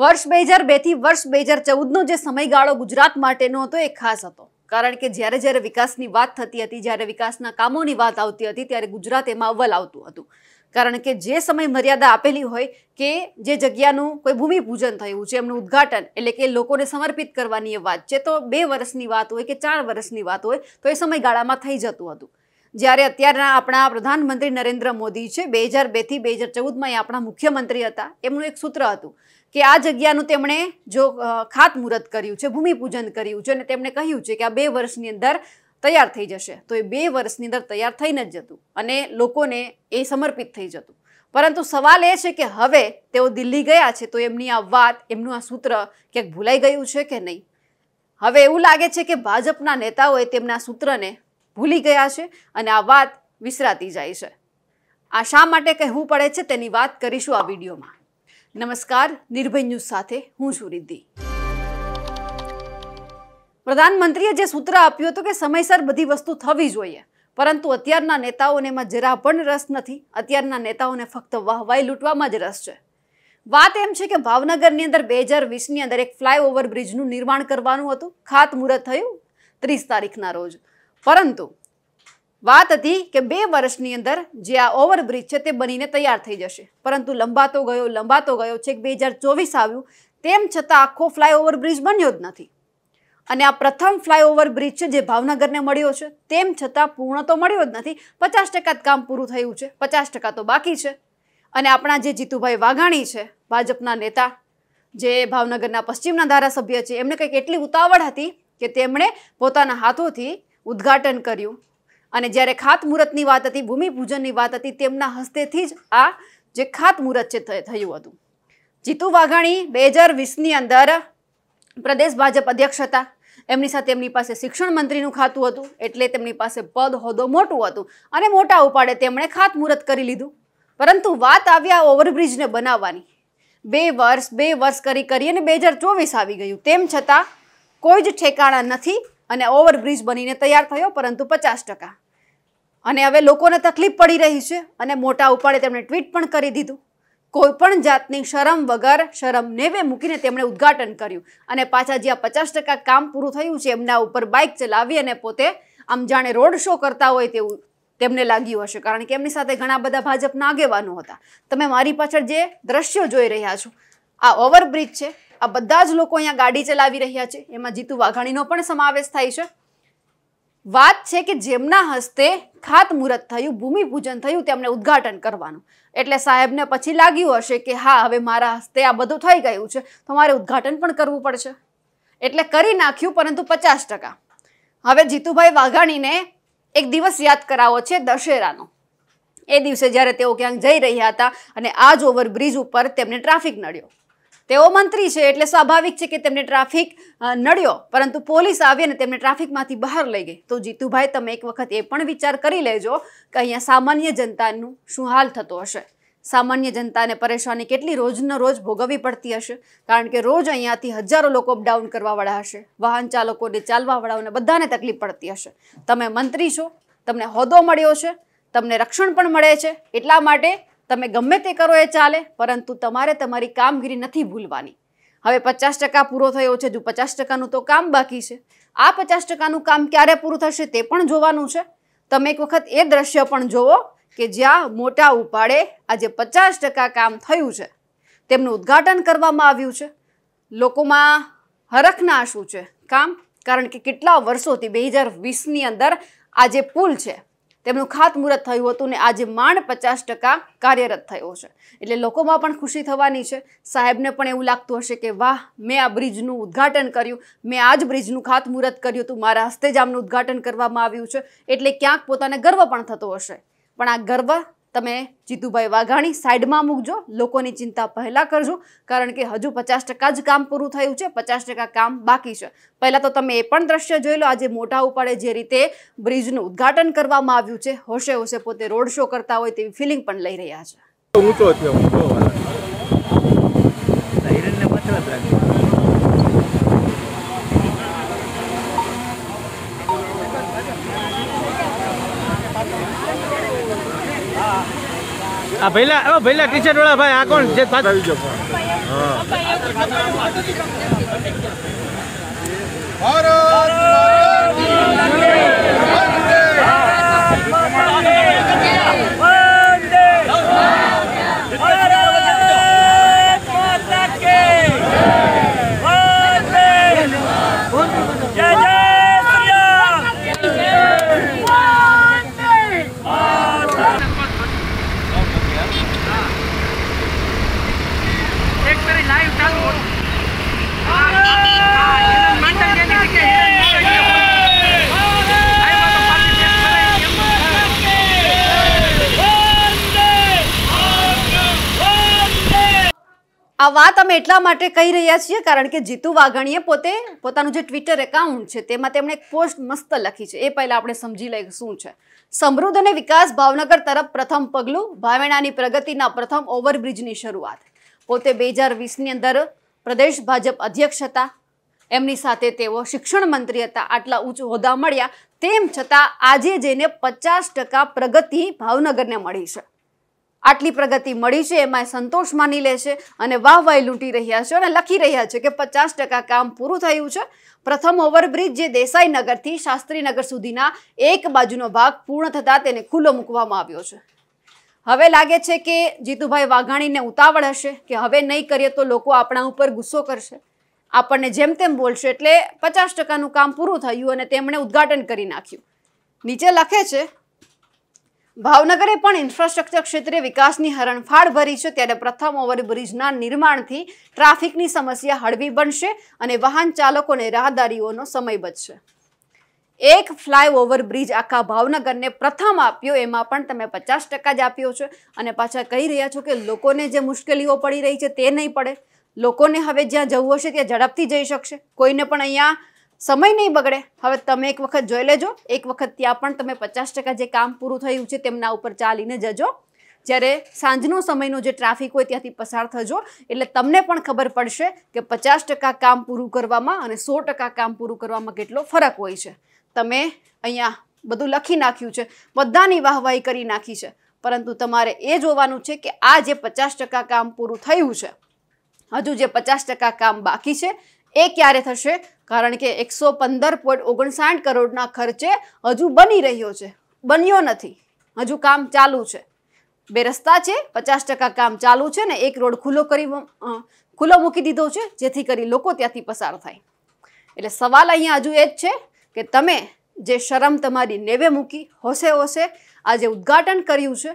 વર્ષ બે હજાર બેથી વર્ષ બે હજાર ચૌદનો જે સમયગાળો ગુજરાત માટેનો હતો એ ખાસ હતો કારણ કે જ્યારે જ્યારે વિકાસની વાત થતી હતી જ્યારે વિકાસના કામોની વાત આવતી હતી ત્યારે ગુજરાત એમાં અવ્વલ આવતું હતું કારણ કે જે સમય મર્યાદા આપેલી હોય કે જે જગ્યાનું કોઈ ભૂમિપૂજન થયું છે એમનું ઉદ્ઘાટન એટલે કે લોકોને સમર્પિત કરવાની એ વાત છે તો બે વર્ષની વાત હોય કે ચાર વર્ષની વાત હોય તો એ સમયગાળામાં થઈ જતું હતું જ્યારે અત્યારના આપણા પ્રધાનમંત્રી નરેન્દ્ર મોદી છે બે હજાર બેથી બે હજાર ચૌદમાં એ આપણા મુખ્યમંત્રી હતા એમનું એક સૂત્ર હતું કે આ જગ્યાનું તેમણે જો ખાતમુહૂર્ત કર્યું છે ભૂમિપૂજન કર્યું છે અને તેમણે કહ્યું છે કે આ બે વર્ષની અંદર તૈયાર થઈ જશે તો એ બે વર્ષની અંદર તૈયાર થઈને જ જતું અને લોકોને એ સમર્પિત થઈ જતું પરંતુ સવાલ એ છે કે હવે તેઓ દિલ્હી ગયા છે તો એમની આ વાત એમનું આ સૂત્ર ક્યાંક ભૂલાઈ ગયું છે કે નહીં હવે એવું લાગે છે કે ભાજપના નેતાઓએ તેમના સૂત્રને ભૂલી ગયા છે અને આ વાત વિસરાતી જાય છે આ શા માટે કહેવું પડે છે તેની વાત કરીશું આ વિડીયોમાં નમસ્કાર નિર્ભય ન્યૂઝ સાથે હું છું રિદ્ધિ પ્રધાનમંત્રીએ જે સૂત્ર આપ્યું હતું કે સમયસર બધી વસ્તુ થવી જોઈએ પરંતુ અત્યારના નેતાઓને એમાં જરા પણ રસ નથી અત્યારના નેતાઓને ફક્ત વાહવાઈ લૂંટવામાં જ રસ છે વાત એમ છે કે ભાવનગરની અંદર બે હજાર વીસની અંદર એક ફ્લાયઓવર બ્રિજનું નિર્માણ કરવાનું હતું ખાતમુહૂર્ત થયું ત્રીસ તારીખના રોજ પરંતુ વાત હતી કે બે વર્ષની અંદર જે આ ઓવરબ્રિજ છે તે બનીને તૈયાર થઈ જશે પરંતુ લંબાતો ગયો લંબાતો ગયો છેક બે હજાર ચોવીસ આવ્યું તેમ છતાં આખો ફ્લાયઓવર બ્રિજ બન્યો જ નથી અને આ પ્રથમ ફ્લાયઓવર બ્રિજ છે જે ભાવનગરને મળ્યો છે તેમ છતાં પૂર્ણ તો મળ્યો જ નથી પચાસ ટકા જ કામ પૂરું થયું છે પચાસ ટકા તો બાકી છે અને આપણા જે જીતુભાઈ વાઘાણી છે ભાજપના નેતા જે ભાવનગરના પશ્ચિમના ધારાસભ્ય છે એમને કંઈક એટલી ઉતાવળ હતી કે તેમણે પોતાના હાથોથી ઉદ્ઘાટન કર્યું અને જ્યારે ખાતમુહૂર્તની વાત હતી ભૂમિપૂજનની વાત હતી તેમના હસ્તેથી જ આ જે ખાતમુહૂર્ત છે થયું હતું જીતુ વાઘાણી બે હજાર વીસની અંદર પ્રદેશ ભાજપ અધ્યક્ષ હતા એમની સાથે એમની પાસે શિક્ષણ મંત્રીનું ખાતું હતું એટલે તેમની પાસે પદ હોદ્દો મોટું હતું અને મોટા ઉપાડે તેમણે ખાતમુહૂર્ત કરી લીધું પરંતુ વાત આવ્યા ઓવરબ્રિજને બનાવવાની બે વર્ષ બે વર્ષ કરી કરી અને બે હજાર ચોવીસ આવી ગયું તેમ છતાં કોઈ જ ઠેકાણા નથી અને ઓવરબ્રિજ બનીને તૈયાર થયો પરંતુ પચાસ ટકા અને હવે લોકોને તકલીફ પડી રહી છે અને મોટા ઉપાડે તેમણે ટ્વીટ પણ કરી દીધું કોઈપણ જાતની શરમ વગર શરમ નેવે મૂકીને તેમણે ઉદ્ઘાટન કર્યું અને પાછા જ્યાં પચાસ ટકા કામ પૂરું થયું છે એમના ઉપર બાઇક ચલાવી અને પોતે આમ જાણે રોડ શો કરતા હોય તેવું તેમને લાગ્યું હશે કારણ કે એમની સાથે ઘણા બધા ભાજપના આગેવાનો હતા તમે મારી પાછળ જે દ્રશ્યો જોઈ રહ્યા છો આ ઓવરબ્રિજ છે આ બધા જ લોકો અહીંયા ગાડી ચલાવી રહ્યા છે એમાં જીતુ વાઘાણીનો પણ સમાવેશ થાય છે વાત છે કે જેમના હસ્તે ખાતમુહૂર્ત થયું ભૂમિપૂજન થયું તેમને ઉદ્ઘાટન કરવાનું એટલે સાહેબને પછી લાગ્યું હશે કે હા હવે મારા હસ્તે આ બધું થઈ ગયું છે તો મારે ઉદ્ઘાટન પણ કરવું પડશે એટલે કરી નાખ્યું પરંતુ પચાસ ટકા હવે જીતુભાઈ વાઘાણીને એક દિવસ યાદ કરાવો છે દશેરાનો એ દિવસે જ્યારે તેઓ ક્યાંક જઈ રહ્યા હતા અને આ જ ઓવરબ્રિજ ઉપર તેમને ટ્રાફિક નડ્યો તેઓ મંત્રી છે એટલે સ્વાભાવિક છે કે તેમને ટ્રાફિક નડ્યો પરંતુ પોલીસ આવી અને તેમને ટ્રાફિકમાંથી બહાર લઈ ગઈ તો જીતુભાઈ તમે એક વખત એ પણ વિચાર કરી લેજો કે અહીંયા સામાન્ય જનતાનું શું હાલ થતો હશે સામાન્ય જનતાને પરેશાની કેટલી રોજનો રોજ ભોગવવી પડતી હશે કારણ કે રોજ અહીંયાથી હજારો લોકો અપડાઉન કરવાવાળા હશે વાહન ચાલકોને ચાલવાવાળાઓને બધાને તકલીફ પડતી હશે તમે મંત્રી છો તમને હોદ્દો મળ્યો છે તમને રક્ષણ પણ મળે છે એટલા માટે તમે ગમે તે કરો એ ચાલે પરંતુ તમારે તમારી કામગીરી નથી ભૂલવાની હવે પચાસ ટકા પૂરો થયો છે જો પચાસ ટકાનું તો કામ બાકી છે આ પચાસ ટકાનું કામ ક્યારે પૂરું થશે તે પણ જોવાનું છે તમે એક વખત એ દ્રશ્ય પણ જોવો કે જ્યાં મોટા ઉપાડે આજે પચાસ ટકા કામ થયું છે તેમનું ઉદ્ઘાટન કરવામાં આવ્યું છે લોકોમાં હરખના આંસુ છે કામ કારણ કે કેટલા વર્ષોથી બે હજાર વીસની અંદર આ જે પુલ છે તેમનું ખાતમુહૂર્ત થયું હતું ને આજે માંડ પચાસ ટકા કાર્યરત થયો છે એટલે લોકોમાં પણ ખુશી થવાની છે સાહેબને પણ એવું લાગતું હશે કે વાહ મેં આ બ્રિજનું ઉદ્ઘાટન કર્યું મેં આ જ બ્રિજનું ખાતમુહૂર્ત કર્યું હતું મારા હસ્તે જ આમનું ઉદ્ઘાટન કરવામાં આવ્યું છે એટલે ક્યાંક પોતાને ગર્વ પણ થતો હશે પણ આ ગર્વ તમે જીતુભાઈ વાઘાણી સાઈડમાં મૂકજો લોકોની ચિંતા પહેલાં કરજો કારણ કે હજુ પચાસ જ કામ પૂરું થયું છે પચાસ કામ બાકી છે પહેલાં તો તમે એ પણ દ્રશ્ય જોઈ લો આજે મોટા ઉપાડે જે રીતે બ્રિજનું ઉદ્ઘાટન કરવામાં આવ્યું છે હોશે હોશે પોતે રોડ શો કરતા હોય તેવી ફિલિંગ પણ લઈ રહ્યા છે આ ભૈલા ઓ ભૈલા ટી શર્ટ વાળા ભાઈ આ કોણ જે પાછ આવી જો ભારત ભારત આ વાત અમે એટલા માટે કહી રહ્યા છીએ કારણ કે જીતુ વાઘાણીએ પોતે પોતાનું જે ટ્વિટર એકાઉન્ટ છે તેમાં તેમણે એક પોસ્ટ મસ્ત લખી છે એ પહેલાં આપણે સમજી લઈએ શું છે સમૃદ્ધ અને વિકાસ ભાવનગર તરફ પ્રથમ પગલું ભાવેણાની પ્રગતિના પ્રથમ ઓવરબ્રિજની શરૂઆત પોતે બે હજાર વીસની અંદર પ્રદેશ ભાજપ અધ્યક્ષ હતા એમની સાથે તેઓ શિક્ષણ મંત્રી હતા આટલા ઉચ્ચ હોદ્દા મળ્યા તેમ છતાં આજે જઈને પચાસ ટકા પ્રગતિ ભાવનગરને મળી છે આટલી પ્રગતિ મળી છે એમાં સંતોષ માની લે છે અને વાહ વાહ લૂંટી રહ્યા છે અને લખી રહ્યા છે કે પચાસ ટકા કામ પૂરું થયું છે પ્રથમ ઓવરબ્રિજ જે દેસાઈનગરથી શાસ્ત્રીનગર સુધીના એક બાજુનો ભાગ પૂર્ણ થતાં તેને ખુલ્લો મૂકવામાં આવ્યો છે હવે લાગે છે કે જીતુભાઈ વાઘાણીને ઉતાવળ હશે કે હવે નહીં કરીએ તો લોકો આપણા ઉપર ગુસ્સો કરશે આપણને જેમ તેમ બોલશે એટલે પચાસ ટકાનું કામ પૂરું થયું અને તેમણે ઉદ્ઘાટન કરી નાખ્યું નીચે લખે છે ભાવનગરે પણ ઇન્ફ્રાસ્ટ્રક્ચર ક્ષેત્રે વિકાસની હરણફાળ ભરી છે ત્યારે પ્રથમ ઓવરબ્રિજના નિર્માણથી ટ્રાફિકની સમસ્યા હળવી બનશે અને વાહન ચાલકોને રાહદારીઓનો સમય બચશે એક ફ્લાયઓવર બ્રિજ આખા ભાવનગરને પ્રથમ આપ્યો એમાં પણ તમે પચાસ ટકા જ આપ્યો છે અને પાછા કહી રહ્યા છો કે લોકોને જે મુશ્કેલીઓ પડી રહી છે તે નહીં પડે લોકોને હવે જ્યાં જવું હશે ત્યાં ઝડપથી જઈ શકશે કોઈને પણ અહીંયા સમય નહીં બગડે હવે તમે એક વખત જોઈ લેજો એક વખત ત્યાં પણ તમે પચાસ ટકા જે કામ પૂરું થયું છે તેમના ઉપર ચાલીને જજો જ્યારે સાંજનો સમયનો જે ટ્રાફિક હોય ત્યાંથી પસાર થજો એટલે તમને પણ ખબર પડશે કે પચાસ ટકા કામ પૂરું કરવામાં અને સો ટકા કામ પૂરું કરવામાં કેટલો ફરક હોય છે તમે અહીંયા બધું લખી નાખ્યું છે બધાની વાહવાહી કરી નાખી છે પરંતુ તમારે એ જોવાનું છે કે આ જે પચાસ ટકા કામ પૂરું થયું છે હજુ જે પચાસ ટકા કામ બાકી છે એ ક્યારે થશે કારણ કે એકસો પંદર પોઈન્ટ ઓગણસાઠ કરોડના ખર્ચે હજુ બની રહ્યો છે બન્યો નથી હજુ કામ ચાલુ છે બે રસ્તા છે પચાસ ટકા કામ ચાલુ છે ને એક રોડ ખુલ્લો કરી ખુલ્લો મૂકી દીધો છે જેથી કરી લોકો ત્યાંથી પસાર થાય એટલે સવાલ અહીંયા હજુ એ જ છે કે તમે જે શરમ તમારી નેવે મૂકી હોશે હોશે આજે ઉદ્ઘાટન કર્યું છે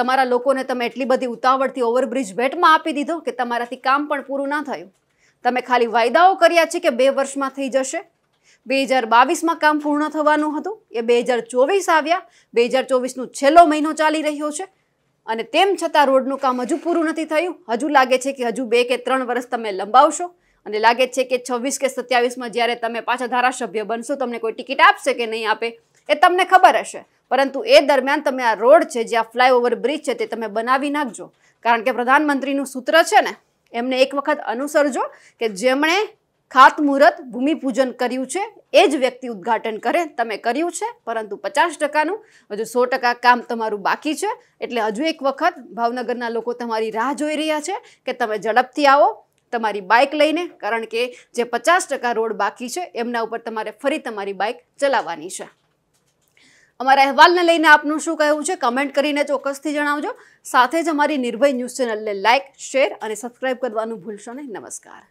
તમારા લોકોને તમે એટલી બધી ઉતાવળથી ઓવરબ્રિજ ભેટમાં આપી દીધો કે તમારાથી કામ પણ પૂરું ના થયું તમે ખાલી વાયદાઓ કર્યા છે કે બે વર્ષમાં થઈ જશે બે હજાર બાવીસમાં કામ પૂર્ણ થવાનું હતું એ બે હજાર ચોવીસ આવ્યા બે હજાર ચોવીસનું છેલ્લો મહિનો ચાલી રહ્યો છે અને તેમ છતાં રોડનું કામ હજુ પૂરું નથી થયું હજુ લાગે છે કે હજુ બે કે ત્રણ વર્ષ તમે લંબાવશો અને લાગે છે કે છવ્વીસ કે સત્યાવીસમાં જ્યારે તમે પાછા ધારાસભ્ય બનશો તમને કોઈ ટિકિટ આપશે કે નહીં આપે એ તમને ખબર હશે પરંતુ એ દરમિયાન તમે આ રોડ છે જે આ ફ્લાયઓવર બ્રિજ છે તે તમે બનાવી નાખજો કારણ કે પ્રધાનમંત્રીનું સૂત્ર છે ને એમને એક વખત અનુસરજો કે જેમણે ખાતમુહૂર્ત ભૂમિપૂજન કર્યું છે એ જ વ્યક્તિ ઉદ્ઘાટન કરે તમે કર્યું છે પરંતુ પચાસ ટકાનું હજુ સો ટકા કામ તમારું બાકી છે એટલે હજુ એક વખત ભાવનગરના લોકો તમારી રાહ જોઈ રહ્યા છે કે તમે ઝડપથી આવો તમારી બાઇક લઈને કારણ કે જે પચાસ ટકા રોડ બાકી છે એમના ઉપર તમારે ફરી તમારી બાઇક ચલાવવાની છે અમારા અહેવાલને લઈને આપનું શું કહેવું છે કમેન્ટ કરીને ચોક્કસથી જણાવજો સાથે જ અમારી નિર્ભય ન્યૂઝ ચેનલને લાઇક શેર અને સબસ્ક્રાઈબ કરવાનું ભૂલશો નહીં નમસ્કાર